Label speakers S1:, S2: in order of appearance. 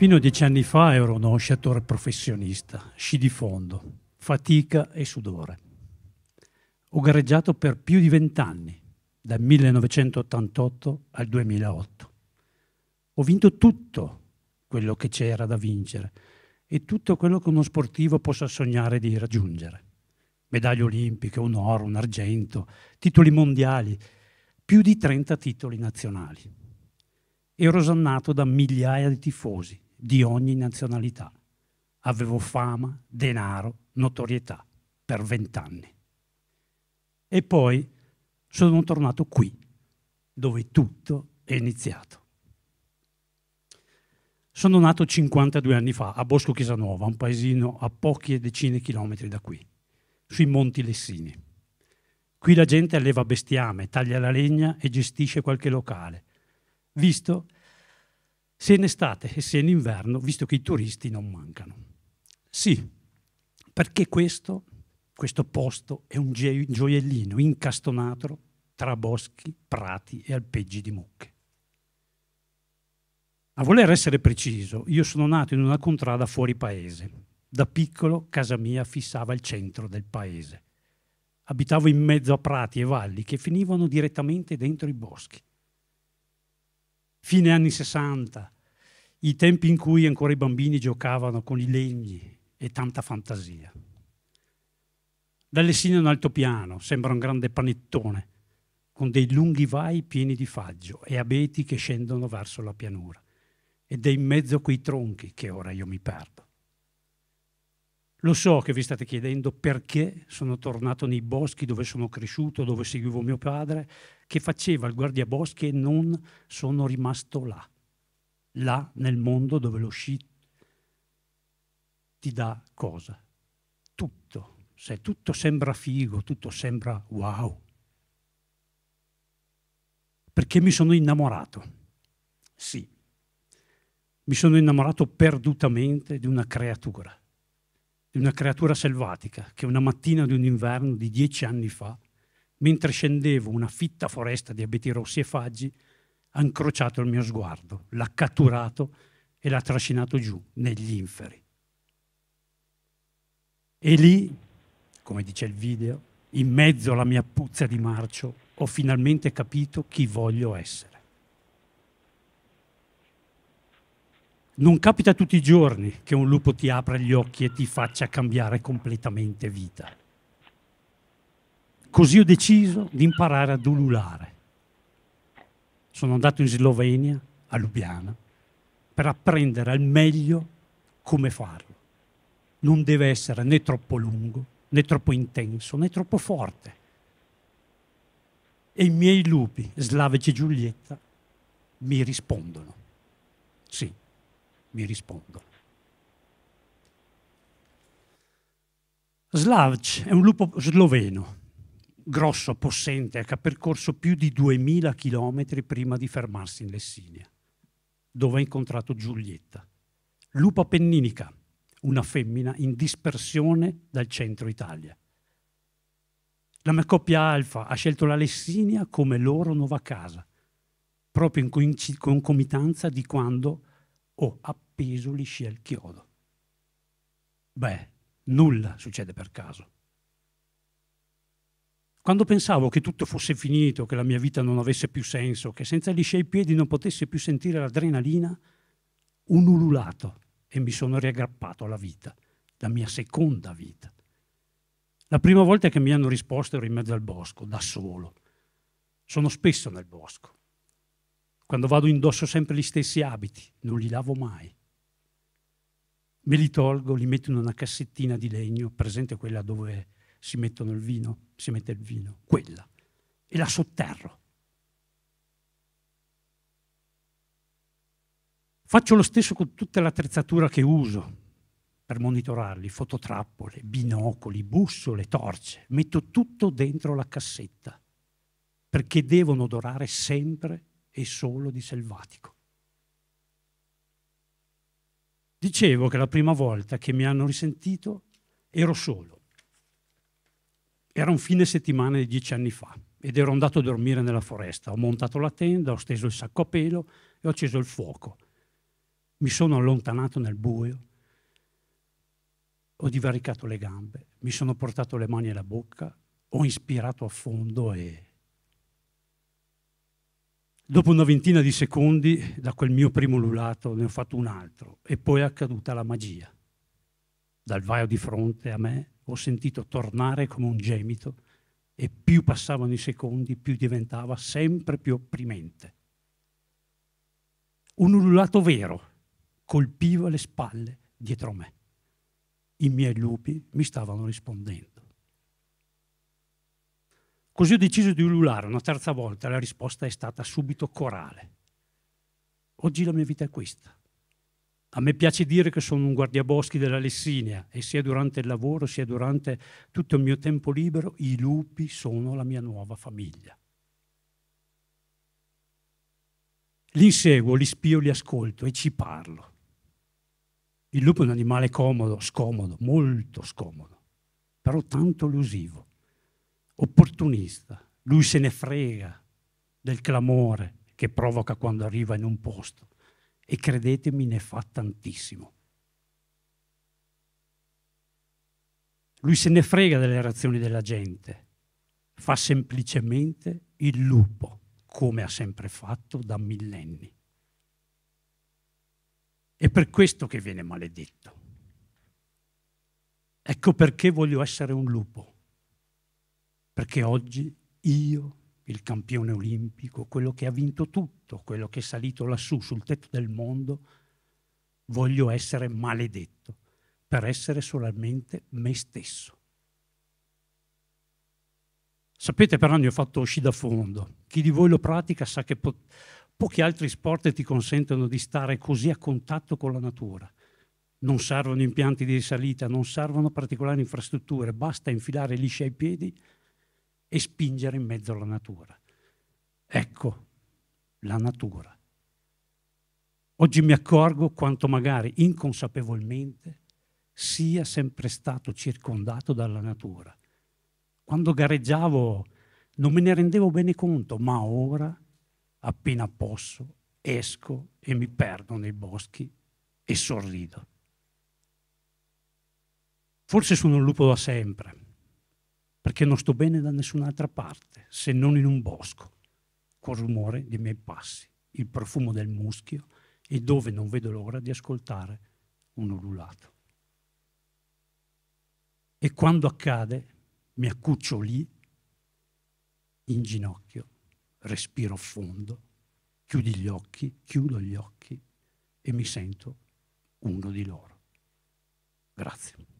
S1: Fino a dieci anni fa ero uno sciatore professionista, sci di fondo, fatica e sudore. Ho gareggiato per più di vent'anni, dal 1988 al 2008. Ho vinto tutto quello che c'era da vincere e tutto quello che uno sportivo possa sognare di raggiungere. Medaglie olimpiche, un oro, un argento, titoli mondiali, più di 30 titoli nazionali. Ero osannato da migliaia di tifosi, di ogni nazionalità. Avevo fama, denaro, notorietà per vent'anni. E poi sono tornato qui, dove tutto è iniziato. Sono nato 52 anni fa a Bosco Chiesanuova, un paesino a poche decine di chilometri da qui, sui Monti Lessini. Qui la gente alleva bestiame, taglia la legna e gestisce qualche locale, visto che sia in estate e sia in inverno, visto che i turisti non mancano. Sì, perché questo, questo posto è un gioiellino incastonato tra boschi, prati e alpeggi di mucche. A voler essere preciso, io sono nato in una contrada fuori paese. Da piccolo casa mia fissava il centro del paese. Abitavo in mezzo a prati e valli che finivano direttamente dentro i boschi fine anni 60, i tempi in cui ancora i bambini giocavano con i legni e tanta fantasia. Dalle Dall'Essino un altopiano sembra un grande panettone, con dei lunghi vai pieni di faggio e abeti che scendono verso la pianura, ed è in mezzo a quei tronchi che ora io mi perdo. Lo so che vi state chiedendo perché sono tornato nei boschi dove sono cresciuto, dove seguivo mio padre, che faceva il guardiaboschi e non sono rimasto là, là nel mondo dove lo sci ti dà cosa? Tutto. Se tutto sembra figo, tutto sembra wow. Perché mi sono innamorato. Sì, mi sono innamorato perdutamente di una creatura di una creatura selvatica che una mattina di un inverno di dieci anni fa, mentre scendevo una fitta foresta di abeti rossi e faggi, ha incrociato il mio sguardo, l'ha catturato e l'ha trascinato giù negli inferi. E lì, come dice il video, in mezzo alla mia puzza di marcio, ho finalmente capito chi voglio essere. non capita tutti i giorni che un lupo ti apra gli occhi e ti faccia cambiare completamente vita. Così ho deciso di imparare ad ululare. Sono andato in Slovenia, a Lubiana, per apprendere al meglio come farlo. Non deve essere né troppo lungo, né troppo intenso, né troppo forte. E i miei lupi, Slavic e Giulietta, mi rispondono mi rispondono. Slavc è un lupo sloveno, grosso, possente, che ha percorso più di 2000 km prima di fermarsi in Lessinia, dove ha incontrato Giulietta, lupa penninica, una femmina in dispersione dal centro Italia. La mia coppia alfa ha scelto la Lessinia come loro nuova casa, proprio in concomitanza di quando o appeso lisci al chiodo. Beh, nulla succede per caso. Quando pensavo che tutto fosse finito, che la mia vita non avesse più senso, che senza lisci ai piedi non potesse più sentire l'adrenalina, un ululato e mi sono riaggrappato alla vita, la mia seconda vita. La prima volta che mi hanno risposto ero in mezzo al bosco, da solo. Sono spesso nel bosco. Quando vado indosso sempre gli stessi abiti, non li lavo mai. Me li tolgo, li metto in una cassettina di legno, presente quella dove si mettono il vino, si mette il vino, quella, e la sotterro. Faccio lo stesso con tutta l'attrezzatura che uso per monitorarli, fototrappole, binocoli, bussole, torce. Metto tutto dentro la cassetta perché devono odorare sempre e solo di selvatico. Dicevo che la prima volta che mi hanno risentito ero solo. Era un fine settimana di dieci anni fa ed ero andato a dormire nella foresta. Ho montato la tenda, ho steso il sacco a pelo e ho acceso il fuoco. Mi sono allontanato nel buio, ho divaricato le gambe, mi sono portato le mani alla bocca, ho ispirato a fondo e Dopo una ventina di secondi da quel mio primo ululato ne ho fatto un altro e poi è accaduta la magia. Dal vaio di fronte a me ho sentito tornare come un gemito e più passavano i secondi più diventava sempre più opprimente. Un ululato vero colpiva le spalle dietro me. I miei lupi mi stavano rispondendo. Così ho deciso di ululare una terza volta, la risposta è stata subito corale. Oggi la mia vita è questa. A me piace dire che sono un guardiaboschi della Lessinia e sia durante il lavoro sia durante tutto il mio tempo libero i lupi sono la mia nuova famiglia. Li inseguo, li spio, li ascolto e ci parlo. Il lupo è un animale comodo, scomodo, molto scomodo, però tanto elusivo opportunista, lui se ne frega del clamore che provoca quando arriva in un posto e credetemi ne fa tantissimo. Lui se ne frega delle reazioni della gente, fa semplicemente il lupo, come ha sempre fatto da millenni. È per questo che viene maledetto. Ecco perché voglio essere un lupo perché oggi io, il campione olimpico, quello che ha vinto tutto, quello che è salito lassù sul tetto del mondo, voglio essere maledetto per essere solamente me stesso. Sapete, per anni ho fatto sci da fondo. Chi di voi lo pratica sa che po- pochi altri sport ti consentono di stare così a contatto con la natura. Non servono impianti di risalita, non servono particolari infrastrutture, basta infilare lisci ai piedi e spingere in mezzo alla natura. Ecco, la natura. Oggi mi accorgo quanto magari inconsapevolmente sia sempre stato circondato dalla natura. Quando gareggiavo non me ne rendevo bene conto, ma ora, appena posso, esco e mi perdo nei boschi e sorrido. Forse sono un lupo da sempre perché non sto bene da nessun'altra parte se non in un bosco, col rumore dei miei passi, il profumo del muschio e dove non vedo l'ora di ascoltare un ululato. E quando accade, mi accuccio lì, in ginocchio, respiro fondo, chiudi gli occhi, chiudo gli occhi e mi sento uno di loro. Grazie.